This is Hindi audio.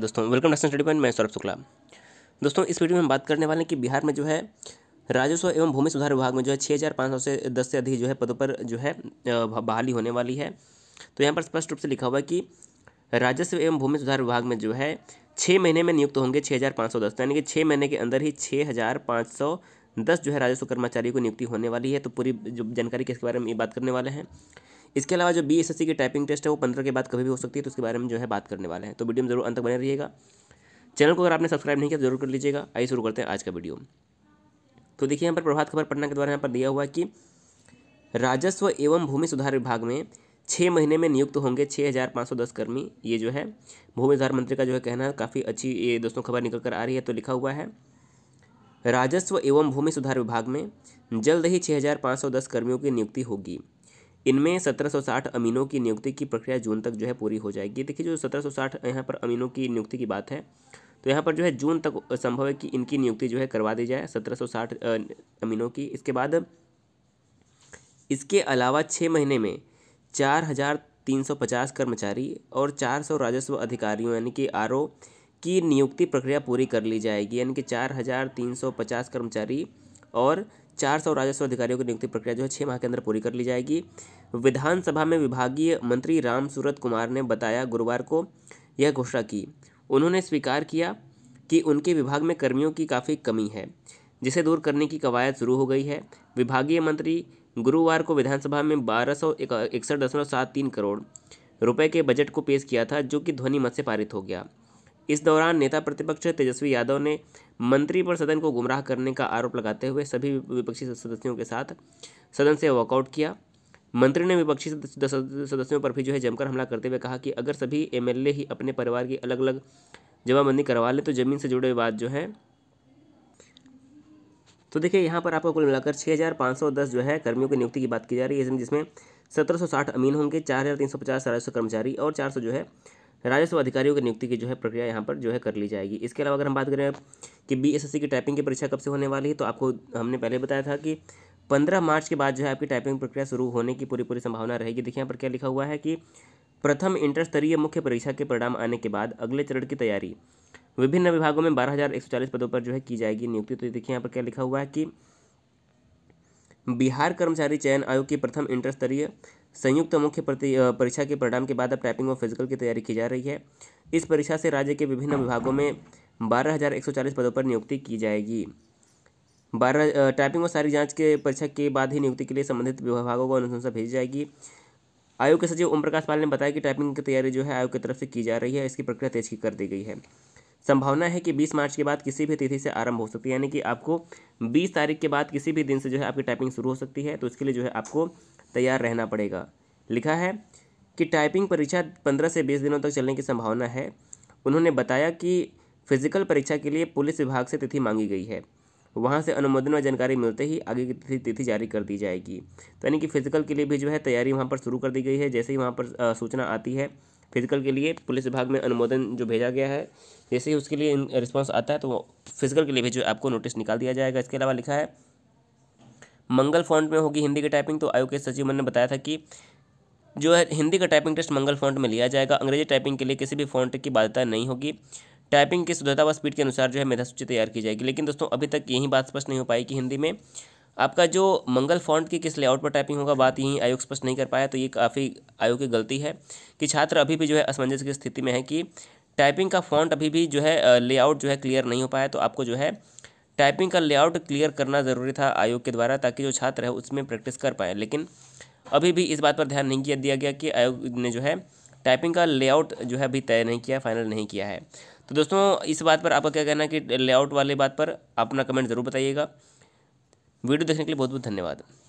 दोस्तों वेलकम नेशनल स्टडी पॉइंट मैं सौरभ शुक्ला दोस्तों इस वीडियो में हम बात करने वाले हैं कि बिहार में जो है राजस्व एवं भूमि सुधार विभाग में जो है छः हज़ार पाँच सौ से दस से अधिक जो है पदों पर जो है बहाली होने वाली है तो यहाँ पर स्पष्ट रूप से लिखा हुआ है कि राजस्व एवं भूमि सुधार विभाग में जो है छः महीने में नियुक्त होंगे छः हज़ार पाँच सौ दस यानी कि छः महीने के अंदर ही छः हज़ार पाँच सौ दस जो है राजस्व कर्मचारियों को नियुक्ति होने वाली है तो पूरी जो जानकारी किसके बारे में ये बात करने वाले हैं इसके अलावा जो बी की टाइपिंग टेस्ट है वो पंद्रह के बाद कभी भी हो सकती है तो उसके बारे में जो है बात करने वाले हैं तो वीडियो में जरूर अंत तक बने रहिएगा चैनल को अगर आपने सब्सक्राइब नहीं किया तो जरूर कर लीजिएगा आइए शुरू करते हैं आज का वीडियो तो देखिए यहाँ पर प्रभात खबर पटना के द्वारा यहाँ पर दिया हुआ कि राजस्व एवं भूमि सुधार विभाग में छः महीने में नियुक्त होंगे छः हज़ार पाँच सौ दस कर्मी ये जो है भूमि सुधार मंत्री का जो है कहना काफ़ी अच्छी ये दोस्तों खबर निकल कर आ रही है तो लिखा हुआ है राजस्व एवं भूमि सुधार विभाग में जल्द ही छः हज़ार पाँच सौ दस कर्मियों की नियुक्ति होगी इनमें 1760 अमीनों की नियुक्ति की प्रक्रिया जून तक जो है पूरी हो जाएगी देखिए जो 1760 यहाँ पर अमीनों की नियुक्ति की बात है तो यहाँ पर जो है जून तक संभव है कि इनकी नियुक्ति जो है करवा दी जाए 1760 अमीनों की इसके बाद इसके अलावा छः महीने में चार हज़ार तीन सौ पचास कर्मचारी और चार सौ राजस्व अधिकारियों यानी कि आर की नियुक्ति प्रक्रिया पूरी कर ली जाएगी यानी कि चार हज़ार तीन सौ पचास कर्मचारी और चार सौ राजस्व अधिकारियों की नियुक्ति प्रक्रिया जो है छः माह के अंदर पूरी कर ली जाएगी विधानसभा में विभागीय मंत्री राम सूरत कुमार ने बताया गुरुवार को यह घोषणा की उन्होंने स्वीकार किया कि उनके विभाग में कर्मियों की काफ़ी कमी है जिसे दूर करने की कवायद शुरू हो गई है विभागीय मंत्री गुरुवार को विधानसभा में बारह सौ इकसठ दशमलव सात तीन करोड़ रुपए के बजट को पेश किया था जो कि ध्वनि मत से पारित हो गया इस दौरान नेता प्रतिपक्ष तेजस्वी यादव ने मंत्री पर सदन को गुमराह करने का आरोप लगाते हुए सभी विपक्षी सदस्यों के साथ सदन से वॉकआउट किया मंत्री ने विपक्षी सदस्यों पर भी जो है जमकर हमला करते हुए कहा कि अगर सभी एमएलए ही अपने परिवार की अलग अलग जमाबंदी करवा लें तो ज़मीन से जुड़े बात जो है तो देखिए यहाँ पर आपको कुल मिलाकर 6,510 जो है कर्मियों की नियुक्ति की बात की जा रही है जिसमें 1760 अमीन होंगे 4,350 हज़ार कर्मचारी और 400 जो है राजस्व अधिकारियों की नियुक्ति की जो है प्रक्रिया यहाँ पर जो है कर ली जाएगी इसके अलावा अगर हम बात करें कि बी की टाइपिंग की परीक्षा कब से होने वाली है तो आपको हमने पहले बताया था कि पंद्रह मार्च के बाद जो है आपकी टाइपिंग प्रक्रिया शुरू होने की पूरी पूरी संभावना रहेगी देखिए यहाँ पर क्या लिखा हुआ है कि प्रथम इंटर स्तरीय मुख्य परीक्षा के परिणाम आने के बाद अगले चरण की तैयारी विभिन्न विभागों में बारह हज़ार एक सौ चालीस पदों पर जो है की जाएगी नियुक्ति तो देखिए यहाँ पर क्या लिखा हुआ है कि बिहार कर्मचारी चयन आयोग की प्रथम इंटर स्तरीय संयुक्त मुख्य परीक्षा के परिणाम के बाद अब टाइपिंग और फिजिकल की तैयारी की जा रही है इस परीक्षा से राज्य के विभिन्न विभागों में बारह हज़ार एक सौ चालीस पदों पर नियुक्ति की जाएगी बारह टाइपिंग और सारी जांच के परीक्षा के बाद ही नियुक्ति के लिए संबंधित विभागों को अनुशंसा भेजी जाएगी आयोग के सचिव ओम प्रकाश पाल ने बताया कि टाइपिंग की तैयारी जो है आयोग की तरफ से की जा रही है इसकी प्रक्रिया तेज की कर दी गई है संभावना है कि 20 मार्च के बाद किसी भी तिथि से आरंभ हो सकती है यानी कि आपको 20 तारीख के बाद किसी भी दिन से जो है आपकी टाइपिंग शुरू हो सकती है तो इसके लिए जो है आपको तैयार रहना पड़ेगा लिखा है कि टाइपिंग परीक्षा पंद्रह से बीस दिनों तक चलने की संभावना है उन्होंने बताया कि फिजिकल परीक्षा के लिए पुलिस विभाग से तिथि मांगी गई है वहाँ से अनुमोदन व जानकारी मिलते ही आगे की तिथि तिथि जारी कर दी जाएगी तो यानी कि फिजिकल के लिए भी जो है तैयारी वहाँ पर शुरू कर दी गई है जैसे ही वहाँ पर आ, सूचना आती है फिजिकल के लिए पुलिस विभाग में अनुमोदन जो भेजा गया है जैसे ही उसके लिए रिस्पॉन्स आता है तो फिजिकल के लिए भी जो आपको नोटिस निकाल दिया जाएगा इसके अलावा लिखा है मंगल फॉन्ट में होगी हिंदी की टाइपिंग तो आयोग के सचिव मन ने बताया था कि जो है हिंदी का टाइपिंग टेस्ट मंगल फॉन्ट में लिया जाएगा अंग्रेजी टाइपिंग के लिए किसी भी फॉन्ट की बाध्यता नहीं होगी टाइपिंग की शुद्धता व स्पीड के अनुसार जो है मेधा सूची तैयार की जाएगी लेकिन दोस्तों अभी तक यही बात स्पष्ट नहीं हो पाई कि हिंदी में आपका जो मंगल फॉन्ट की किस लेआउट पर टाइपिंग होगा बात यहीं आयोग स्पष्ट नहीं कर पाया तो ये काफ़ी आयोग की गलती है कि छात्र अभी भी जो है असमंजस की स्थिति में है कि टाइपिंग का फॉन्ट अभी भी जो है लेआउट जो है क्लियर नहीं हो पाया तो आपको जो है टाइपिंग का लेआउट क्लियर करना ज़रूरी था आयोग के द्वारा ताकि जो छात्र है उसमें प्रैक्टिस कर पाए लेकिन अभी भी इस बात पर ध्यान नहीं किया दिया गया कि आयोग ने जो है टाइपिंग का लेआउट जो है अभी तय नहीं किया फाइनल नहीं किया है तो दोस्तों इस बात पर आपका क्या कहना है कि लेआउट वाली बात पर अपना कमेंट ज़रूर बताइएगा वीडियो देखने के लिए बहुत बहुत धन्यवाद